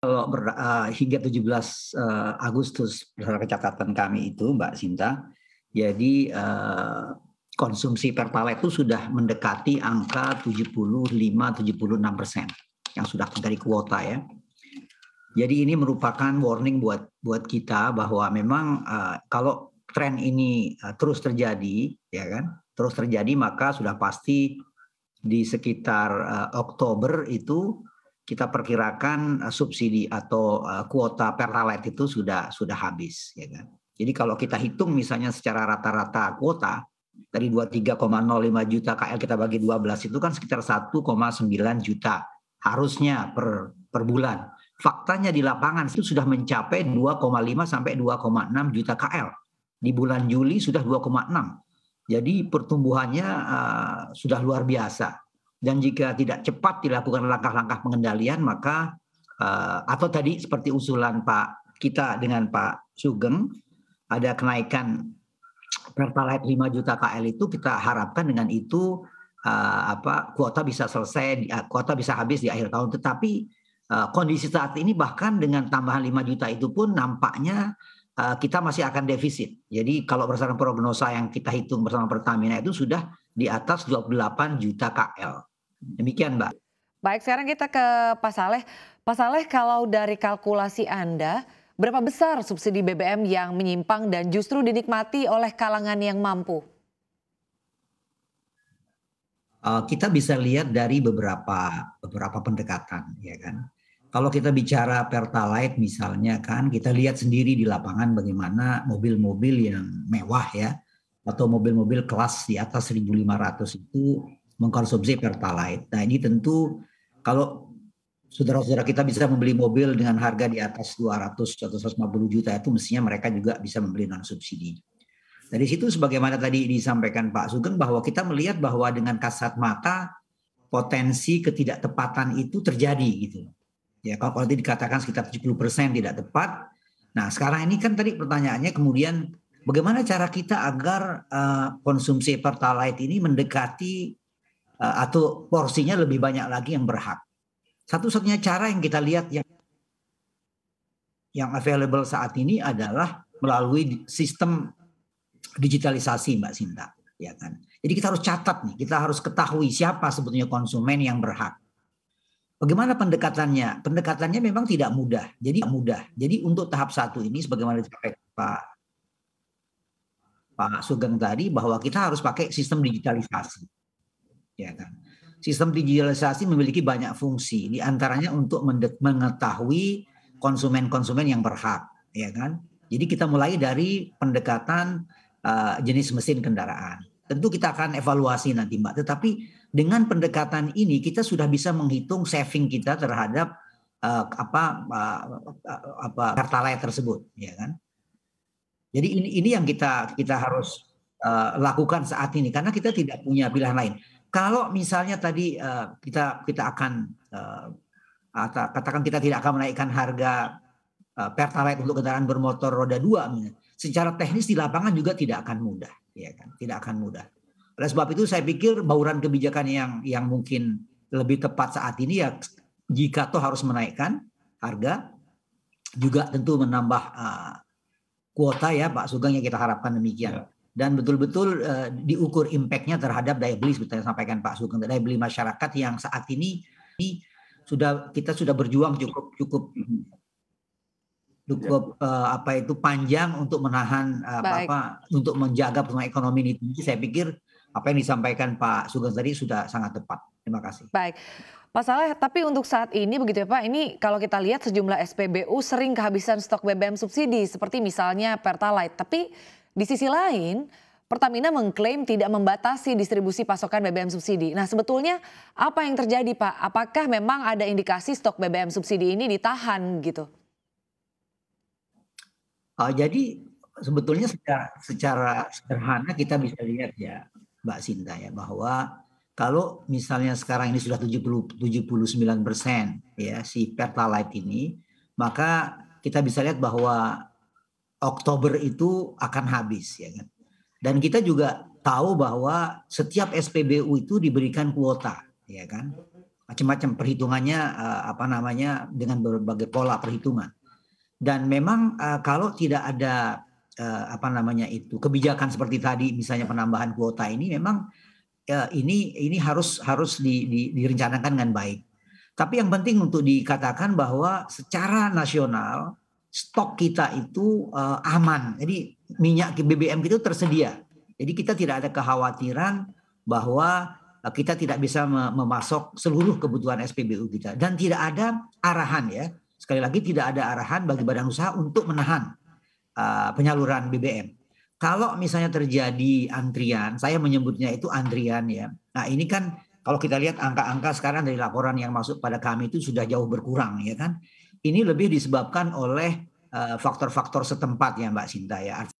Kalau ber, uh, eh, hingga 17 uh, eh, Agustus berdasarkan ya. catatan kami itu Mbak Sinta, jadi uh, konsumsi pertalite itu sudah mendekati angka 75-76 persen yang sudah dari kuota ya. Jadi ini merupakan warning buat buat kita bahwa memang uh, kalau tren ini uh, terus terjadi, ya kan, terus terjadi maka sudah pasti di sekitar uh, Oktober itu kita perkirakan eh, subsidi atau eh, kuota pertalite itu sudah sudah habis ya kan. Jadi kalau kita hitung misalnya secara rata-rata kuota dari 23,05 juta KL kita bagi 12 itu kan sekitar 1,9 juta harusnya per per bulan. Faktanya di lapangan itu sudah mencapai 2,5 sampai 2,6 juta KL. Di bulan Juli sudah 2,6. Jadi pertumbuhannya uh, sudah luar biasa dan jika tidak cepat dilakukan langkah-langkah pengendalian maka uh, atau tadi seperti usulan Pak kita dengan Pak Sugeng ada kenaikan pertalite 5 juta KL itu kita harapkan dengan itu uh, apa kuota bisa selesai uh, kuota bisa habis di akhir tahun tetapi uh, kondisi saat ini bahkan dengan tambahan 5 juta itu pun nampaknya uh, kita masih akan defisit. Jadi kalau berdasarkan prognosa yang kita hitung bersama Pertamina itu sudah di atas 28 juta KL. Demikian Mbak. Baik, sekarang kita ke Pak Saleh. Pak Saleh, kalau dari kalkulasi Anda, berapa besar subsidi BBM yang menyimpang dan justru dinikmati oleh kalangan yang mampu? Eh, kita bisa lihat dari beberapa beberapa pendekatan, ya kan. Kalau kita bicara pertalite misalnya kan, kita lihat sendiri di lapangan bagaimana mobil-mobil yang mewah ya, atau mobil-mobil kelas di atas 1.500 itu mengkonsumsi pertalite. Nah ini tentu kalau saudara-saudara kita bisa membeli mobil dengan harga di atas 200 atau 150 juta itu mestinya mereka juga bisa membeli non subsidi. Dari situ sebagaimana tadi disampaikan Pak Sugeng bahwa kita melihat bahwa dengan kasat mata potensi ketidaktepatan itu terjadi gitu. Ya kalau, kalau tadi dikatakan sekitar 70% tidak tepat. Nah, sekarang ini kan tadi pertanyaannya kemudian bagaimana cara kita agar uh, konsumsi pertalite ini mendekati Eh, atau porsinya lebih banyak lagi yang berhak. Satu-satunya cara yang kita lihat yang yang available saat ini adalah melalui sistem digitalisasi Mbak Sinta, ya kan. Jadi kita harus catat nih, kita harus ketahui siapa sebetulnya konsumen yang berhak. Bagaimana pendekatannya? Pendekatannya memang tidak mudah. Jadi mudah. Jadi untuk tahap satu ini sebagaimana disampaikan Pak Pak Sugeng tadi bahwa kita harus pakai sistem digitalisasi ya kan sistem digitalisasi memiliki banyak fungsi diantaranya untuk mengetahui konsumen-konsumen yang berhak ya kan jadi kita mulai dari pendekatan uh, jenis mesin kendaraan tentu kita akan evaluasi nanti mbak tetapi dengan pendekatan ini kita sudah bisa menghitung saving kita terhadap uh, apa uh, apa pertalite tersebut ya kan jadi ini ini yang kita kita harus uh, lakukan saat ini karena kita tidak punya pilihan lain kalau misalnya tadi uh, kita kita akan uh, katakan kita tidak akan menaikkan harga uh, pertalite untuk kendaraan bermotor roda dua, secara teknis di lapangan juga tidak akan mudah, ya kan? Tidak akan mudah. Oleh sebab itu saya pikir bauran kebijakan yang yang mungkin lebih tepat saat ini ya jika toh harus menaikkan harga juga tentu menambah uh, kuota ya Pak Sugeng yang kita harapkan demikian. Ya dan betul-betul uh, diukur impact-nya terhadap daya beli seperti yang sampaikan Pak Sugeng daya beli masyarakat yang saat ini, ini sudah kita sudah berjuang cukup cukup ya. cukup ya. uh, apa itu panjang untuk menahan eh, apa, untuk menjaga pertumbuhan ekonomi ini. Jadi saya pikir apa yang disampaikan Pak Sugeng tadi sudah sangat tepat. Terima kasih. Baik. Pak Saleh, tapi untuk saat ini begitu ya Pak, ini kalau kita lihat sejumlah SPBU sering kehabisan stok BBM subsidi seperti misalnya Pertalite. Tapi di sisi lain, Pertamina mengklaim tidak membatasi distribusi pasokan BBM subsidi. Nah, sebetulnya apa yang terjadi, Pak? Apakah memang ada indikasi stok BBM subsidi ini ditahan gitu? Uh, jadi sebetulnya secara, secara sederhana kita bisa lihat ya, Mbak Sinta ya, bahwa kalau misalnya sekarang ini sudah 70 79 persen ya si Pertalite ini, maka kita bisa lihat bahwa Oktober itu akan habis ya kan. Dan kita juga tahu bahwa setiap SPBU itu diberikan kuota ya kan. Macam-macam perhitungannya eh, apa namanya dengan berbagai pola perhitungan. Dan memang eh, kalau tidak ada eh, apa namanya itu kebijakan seperti tadi misalnya penambahan kuota ini memang ini ini harus harus di, di, direncanakan dengan baik. Tapi yang penting untuk dikatakan bahwa secara nasional stok kita itu uh, aman. Jadi minyak BBM itu tersedia. Jadi kita tidak ada kekhawatiran bahwa eh, kita tidak bisa memasok seluruh kebutuhan SPBU kita dan tidak ada arahan ya. Sekali lagi tidak ada arahan bagi badan usaha untuk menahan uh, penyaluran BBM. Kalau misalnya terjadi antrian, saya menyebutnya itu antrian ya. Nah, ini kan kalau kita lihat angka-angka sekarang dari laporan yang masuk pada kami itu sudah jauh berkurang ya kan ini lebih disebabkan oleh eh, faktor-faktor setempat ya Mbak Sinta ya.